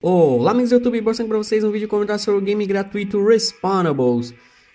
Olá amigos do YouTube, boa para vocês um vídeo comentar sobre o game gratuito Respawnables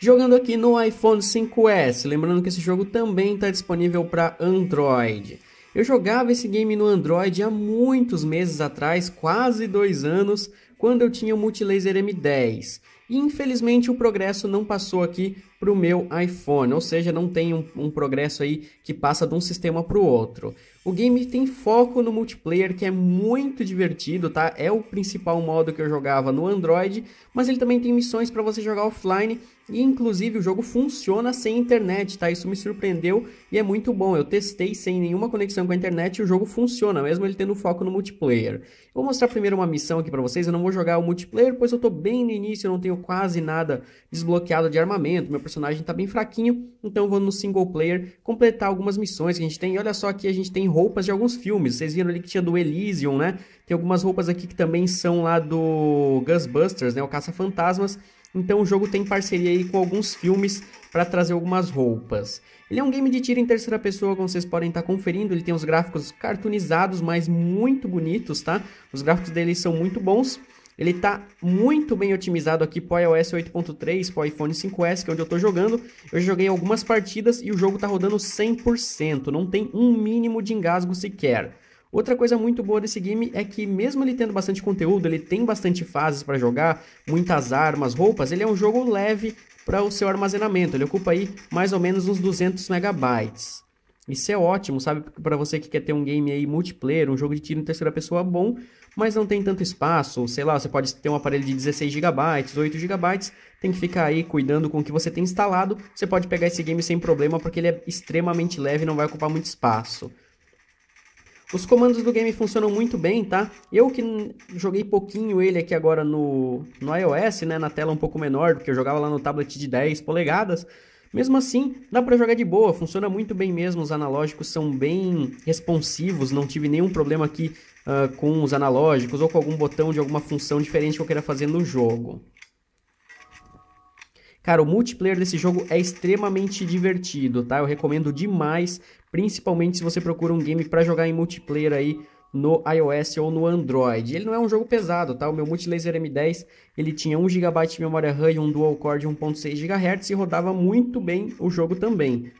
Jogando aqui no iPhone 5S, lembrando que esse jogo também está disponível para Android Eu jogava esse game no Android há muitos meses atrás, quase dois anos quando eu tinha o Multilaser M10. infelizmente o progresso não passou aqui para o meu iPhone, ou seja, não tem um, um progresso aí que passa de um sistema para o outro. O game tem foco no multiplayer, que é muito divertido, tá? É o principal modo que eu jogava no Android, mas ele também tem missões para você jogar offline e inclusive o jogo funciona sem internet, tá? Isso me surpreendeu e é muito bom. Eu testei sem nenhuma conexão com a internet e o jogo funciona, mesmo ele tendo foco no multiplayer. vou mostrar primeiro uma missão aqui para vocês. Eu não vou jogar o multiplayer, pois eu tô bem no início, eu não tenho quase nada desbloqueado de armamento. Meu personagem tá bem fraquinho, então eu vou no single player completar algumas missões que a gente tem. E olha só aqui a gente tem roupas de alguns filmes. Vocês viram ali que tinha do Elysium, né? Tem algumas roupas aqui que também são lá do Ghostbusters, né? O Caça Fantasmas. Então o jogo tem parceria aí com alguns filmes para trazer algumas roupas. Ele é um game de tiro em terceira pessoa, como vocês podem estar tá conferindo. Ele tem os gráficos cartoonizados, mas muito bonitos, tá? Os gráficos dele são muito bons. Ele está muito bem otimizado aqui para iOS 8.3, para iPhone 5S, que é onde eu estou jogando. Eu joguei algumas partidas e o jogo está rodando 100%, não tem um mínimo de engasgo sequer. Outra coisa muito boa desse game é que mesmo ele tendo bastante conteúdo, ele tem bastante fases para jogar, muitas armas, roupas, ele é um jogo leve para o seu armazenamento, ele ocupa aí mais ou menos uns 200 megabytes. Isso é ótimo, sabe? Para você que quer ter um game aí multiplayer, um jogo de tiro em terceira pessoa bom, mas não tem tanto espaço, sei lá, você pode ter um aparelho de 16 GB, 8 GB, tem que ficar aí cuidando com o que você tem instalado. Você pode pegar esse game sem problema porque ele é extremamente leve e não vai ocupar muito espaço. Os comandos do game funcionam muito bem, tá? Eu que joguei pouquinho ele aqui agora no, no iOS, né? Na tela um pouco menor, porque eu jogava lá no tablet de 10 polegadas. Mesmo assim, dá para jogar de boa, funciona muito bem mesmo, os analógicos são bem responsivos, não tive nenhum problema aqui uh, com os analógicos ou com algum botão de alguma função diferente que eu queira fazer no jogo. Cara, o multiplayer desse jogo é extremamente divertido, tá? Eu recomendo demais, principalmente se você procura um game para jogar em multiplayer aí no iOS ou no Android. Ele não é um jogo pesado, tá? O meu Multilaser M10, ele tinha 1 GB de memória RAM e um dual core de 1.6 GHz e rodava muito bem o jogo também.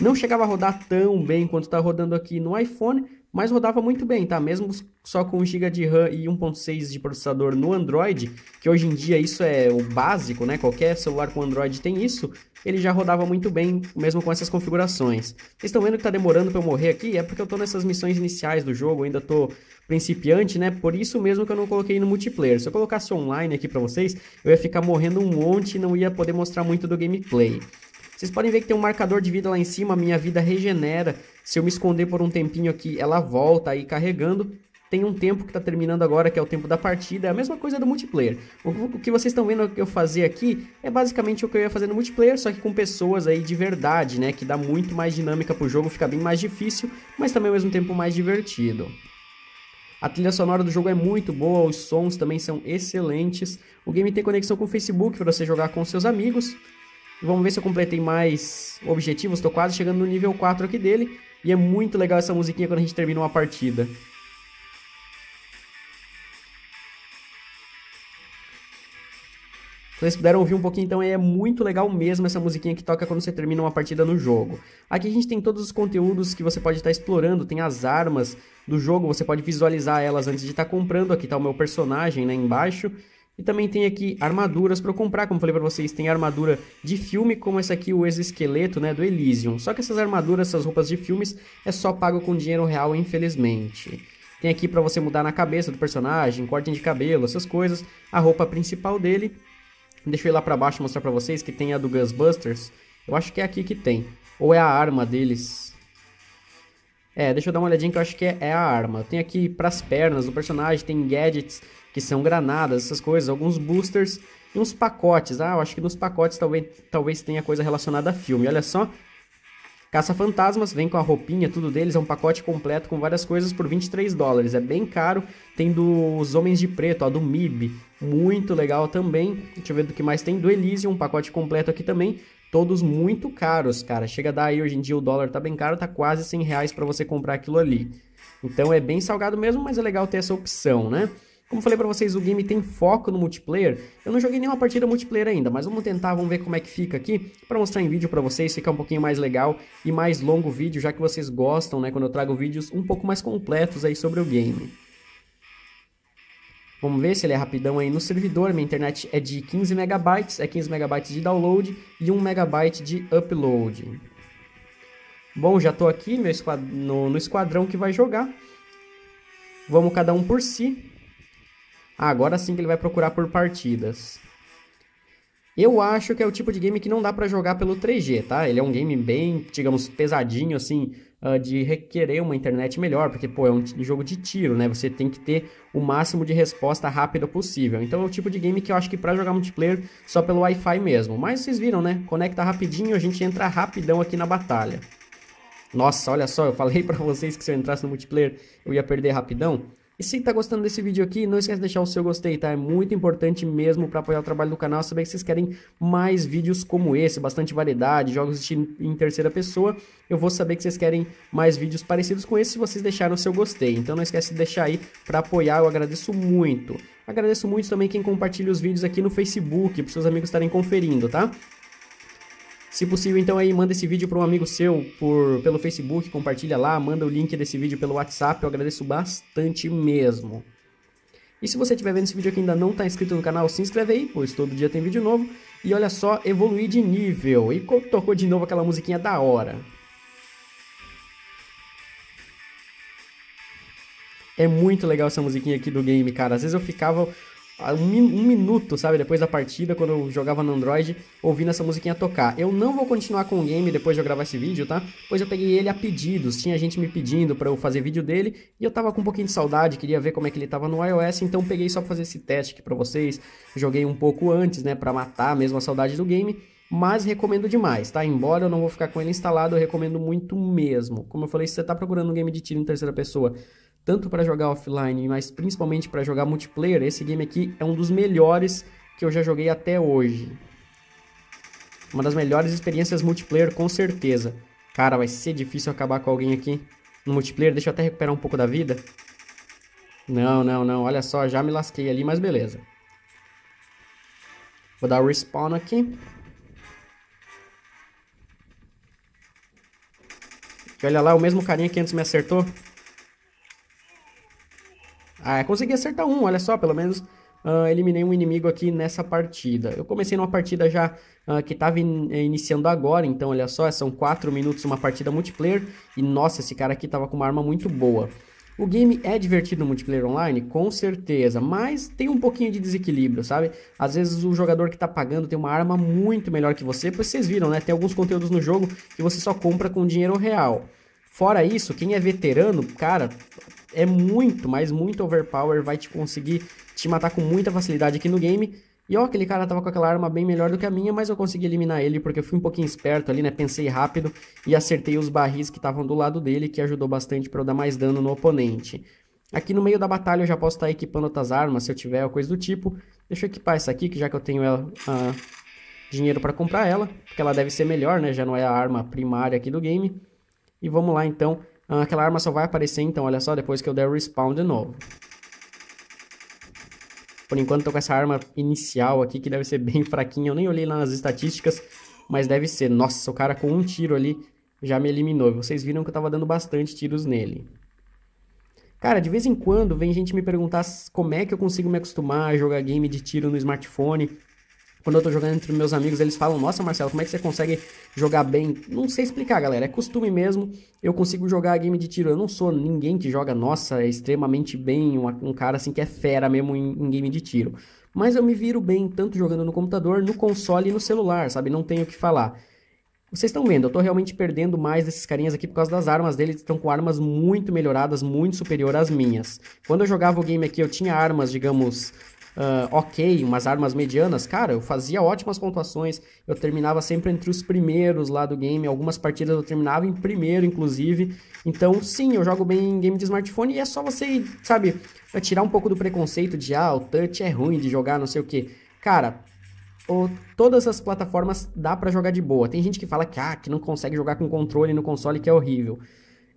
Não chegava a rodar tão bem quanto está rodando aqui no iPhone, mas rodava muito bem, tá? Mesmo só com 1 GB de RAM e 1.6 de processador no Android, que hoje em dia isso é o básico, né? Qualquer celular com Android tem isso, ele já rodava muito bem, mesmo com essas configurações. Vocês estão vendo que tá demorando para eu morrer aqui? É porque eu tô nessas missões iniciais do jogo, ainda tô principiante, né? Por isso mesmo que eu não coloquei no multiplayer. Se eu colocasse online aqui para vocês, eu ia ficar morrendo um monte e não ia poder mostrar muito do gameplay. Vocês podem ver que tem um marcador de vida lá em cima, minha vida regenera. Se eu me esconder por um tempinho aqui, ela volta aí carregando. Tem um tempo que está terminando agora, que é o tempo da partida. É a mesma coisa do multiplayer. O que vocês estão vendo eu fazer aqui é basicamente o que eu ia fazer no multiplayer, só que com pessoas aí de verdade, né? Que dá muito mais dinâmica pro jogo, fica bem mais difícil, mas também ao mesmo tempo mais divertido. A trilha sonora do jogo é muito boa, os sons também são excelentes. O game tem conexão com o Facebook para você jogar com seus amigos. Vamos ver se eu completei mais objetivos. Estou quase chegando no nível 4 aqui dele. E é muito legal essa musiquinha quando a gente termina uma partida. Então, vocês puderam ouvir um pouquinho, então é muito legal mesmo essa musiquinha que toca quando você termina uma partida no jogo. Aqui a gente tem todos os conteúdos que você pode estar tá explorando, tem as armas do jogo, você pode visualizar elas antes de estar tá comprando. Aqui está o meu personagem né, embaixo. E também tem aqui armaduras para comprar, como falei para vocês, tem armadura de filme, como essa aqui, o exoesqueleto, né, do Elysium. Só que essas armaduras, essas roupas de filmes, é só pago com dinheiro real, infelizmente. Tem aqui para você mudar na cabeça do personagem, cortem de cabelo, essas coisas. A roupa principal dele. Deixa eu ir lá para baixo mostrar para vocês que tem a do Ghostbusters. Eu acho que é aqui que tem. Ou é a arma deles. É, deixa eu dar uma olhadinha que eu acho que é, é a arma. Tem aqui para as pernas do personagem, tem gadgets que são granadas, essas coisas, alguns boosters e uns pacotes. Ah, eu acho que nos pacotes talvez, talvez tenha coisa relacionada a filme. Olha só. Caça-fantasmas, vem com a roupinha, tudo deles, é um pacote completo com várias coisas por 23 dólares. É bem caro. Tem dos Homens de Preto, ó, do MIB, muito legal também. Deixa eu ver do que mais tem. Do Elysium, um pacote completo aqui também. Todos muito caros, cara. Chega a dar aí, hoje em dia o dólar tá bem caro, tá quase 100 reais pra você comprar aquilo ali. Então é bem salgado mesmo, mas é legal ter essa opção, né? Como falei para vocês, o game tem foco no multiplayer. Eu não joguei nenhuma partida multiplayer ainda, mas vamos tentar, vamos ver como é que fica aqui para mostrar em vídeo para vocês, fica um pouquinho mais legal e mais longo o vídeo, já que vocês gostam, né, quando eu trago vídeos um pouco mais completos aí sobre o game. Vamos ver se ele é rapidão aí no servidor. Minha internet é de 15 megabytes, é 15 megabytes de download e 1 megabyte de upload. Bom, já estou aqui no, no esquadrão que vai jogar. Vamos cada um por si. Agora sim que ele vai procurar por partidas. Eu acho que é o tipo de game que não dá para jogar pelo 3G, tá? Ele é um game bem, digamos, pesadinho, assim, ah, de requerer uma internet melhor, porque, pô, é um jogo de tiro, né? Você tem que ter o máximo de resposta rápida possível. Então é o tipo de game que eu acho que para jogar multiplayer só pelo Wi-Fi mesmo. Mas vocês viram, né? Conecta rapidinho, a gente entra rapidão aqui na batalha. Nossa, olha só, eu falei para vocês que se eu entrasse no multiplayer eu ia perder rapidão. E se tá gostando desse vídeo aqui, não esquece de deixar o seu gostei, tá? É muito importante mesmo para apoiar o trabalho do canal, saber que vocês querem mais vídeos como esse, bastante variedade, jogos em terceira pessoa. Eu vou saber que vocês querem mais vídeos parecidos com esse se vocês deixaram o seu gostei. Então não esquece de deixar aí para apoiar, eu agradeço muito. Agradeço muito também quem compartilha os vídeos aqui no Facebook, para seus amigos estarem conferindo, tá? Se possível, então aí manda esse vídeo para um amigo seu por pelo Facebook, compartilha lá, manda o link desse vídeo pelo WhatsApp, eu agradeço bastante mesmo. E se você estiver vendo esse vídeo aqui e ainda não está inscrito no canal, se inscreve aí, pois todo dia tem vídeo novo. E olha só, evoluir de nível. E tocou de novo aquela musiquinha da hora. É muito legal essa musiquinha aqui do game, cara. Às vezes eu ficava ah, um, um, minuto, sabe, depois da partida, quando eu jogava no Android, ouvindo essa musiquinha tocar. Eu não vou continuar com o game depois de eu gravar esse vídeo, tá? Pois eu peguei ele a pedidos, tinha gente me pedindo para eu fazer vídeo dele, e eu tava com um pouquinho de saudade, queria ver como é que ele tava no iOS, então peguei só pra fazer esse teste aqui pra vocês. Joguei um pouco antes, né, pra matar mesmo a saudade do game mas recomendo demais, tá? Embora eu não vou ficar com ele instalado, eu recomendo muito mesmo. Como eu falei, se você tá procurando um game de tiro em terceira pessoa tanto para jogar offline, mas principalmente para jogar multiplayer, esse game aqui é um dos melhores que eu já joguei até hoje. Uma das melhores experiências multiplayer, com certeza. Cara, vai ser difícil acabar com alguém aqui no multiplayer. Deixa eu até recuperar um pouco da vida. Não, não, não. Olha só, já me lasquei ali, mas beleza. Vou dar respawn aqui. E olha lá, o mesmo carinha que antes me acertou. Ah, consegui acertar um, olha só, pelo menos uh, eliminei um inimigo aqui nessa partida. Eu comecei numa partida já uh, que estava in eh, iniciando agora, então olha só, são 4 minutos uma partida multiplayer. E nossa, esse cara aqui estava com uma arma muito boa. O game é divertido no multiplayer online? Com certeza, mas tem um pouquinho de desequilíbrio, sabe? Às vezes o jogador que tá pagando tem uma arma muito melhor que você, pois vocês viram, né? Tem alguns conteúdos no jogo que você só compra com dinheiro real. Fora isso, quem é veterano, cara, é muito, mas muito overpower, vai te conseguir te matar com muita facilidade aqui no game. E ó, aquele cara tava com aquela arma bem melhor do que a minha, mas eu consegui eliminar ele porque eu fui um pouquinho esperto ali, né? Pensei rápido e acertei os barris que estavam do lado dele, que ajudou bastante para eu dar mais dano no oponente. Aqui no meio da batalha eu já posso estar tá equipando outras armas, se eu tiver ou coisa do tipo. Deixa eu equipar essa aqui, que já que eu tenho ela, dinheiro para comprar ela, porque ela deve ser melhor, né? Já não é a arma primária aqui do game. E vamos lá então ah, aquela arma só vai aparecer, então, olha só, depois que eu der respawn de novo. Por enquanto tô com essa arma inicial aqui, que deve ser bem fraquinha. Eu nem olhei lá nas estatísticas, mas deve ser. Nossa, o cara com um tiro ali já me eliminou. Vocês viram que eu tava dando bastante tiros nele. Cara, de vez em quando vem gente me perguntar como é que eu consigo me acostumar a jogar game de tiro no smartphone quando eu tô jogando entre meus amigos, eles falam: Nossa, Marcelo, como é que você consegue jogar bem? Não sei explicar, galera. É costume mesmo. Eu consigo jogar game de tiro. Eu não sou ninguém que joga, nossa, é extremamente bem. Uma, um cara assim que é fera mesmo em, em game de tiro. Mas eu me viro bem tanto jogando no computador, no console e no celular, sabe? Não tenho o que falar. Vocês estão vendo, eu tô realmente perdendo mais desses carinhas aqui por causa das armas deles, estão com armas muito melhoradas, muito superior às minhas. Quando eu jogava o game aqui, eu tinha armas, digamos, uh, ok, umas armas medianas, cara, eu fazia ótimas pontuações, eu terminava sempre entre os primeiros lá do game, algumas partidas eu terminava em primeiro, inclusive. Então, sim, eu jogo bem em game de smartphone e é só você, sabe, tirar um pouco do preconceito de, ah, o touch é ruim de jogar, não sei o que. Cara, ou todas as plataformas dá para jogar de boa. Tem gente que fala que, ah, que não consegue jogar com controle no console que é horrível.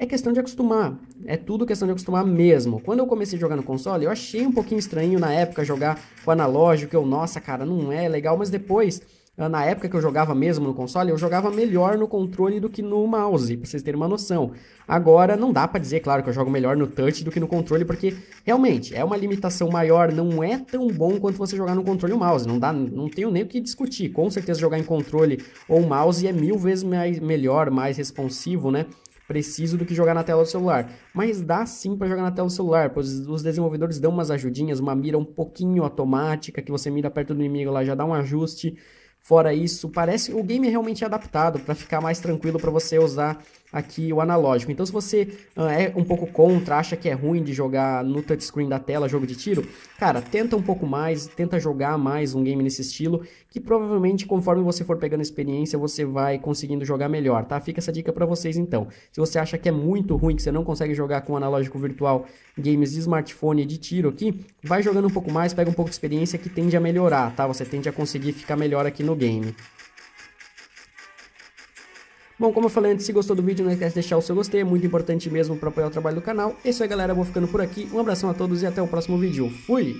É questão de acostumar. É tudo questão de acostumar mesmo. Quando eu comecei a jogar no console, eu achei um pouquinho estranho na época jogar com analógico. Eu, nossa, cara, não é legal. Mas depois, ah, na época que eu jogava mesmo no console, eu jogava melhor no controle do que no mouse, pra vocês terem uma noção. Agora, não dá para dizer, claro, que eu jogo melhor no touch do que no controle, porque realmente é uma limitação maior, não é tão bom quanto você jogar no controle ou mouse. Não, dá, não tenho nem o que discutir. Com certeza, jogar em controle ou mouse é mil vezes mais, melhor, mais responsivo, né? preciso do que jogar na tela do celular. Mas dá sim para jogar na tela do celular, pois os desenvolvedores dão umas ajudinhas, uma mira um pouquinho automática, que você mira perto do inimigo lá, já dá um ajuste. Fora isso, parece o game é realmente adaptado para ficar mais tranquilo para você usar aqui o analógico. Então, se você uh, é um pouco contra, acha que é ruim de jogar no touchscreen da tela jogo de tiro, cara, tenta um pouco mais, tenta jogar mais um game nesse estilo, que provavelmente conforme você for pegando experiência, você vai conseguindo jogar melhor, tá? Fica essa dica para vocês então. Se você acha que é muito ruim, que você não consegue jogar com analógico virtual games de smartphone de tiro aqui, vai jogando um pouco mais, pega um pouco de experiência que tende a melhorar, tá? Você tende a conseguir ficar melhor aqui no game. Bom, como eu falei antes, se gostou do vídeo, não esquece de deixar o seu gostei, é muito importante mesmo para apoiar o trabalho do canal. É isso aí, galera, eu vou ficando por aqui. Um abração a todos e até o próximo vídeo. Fui!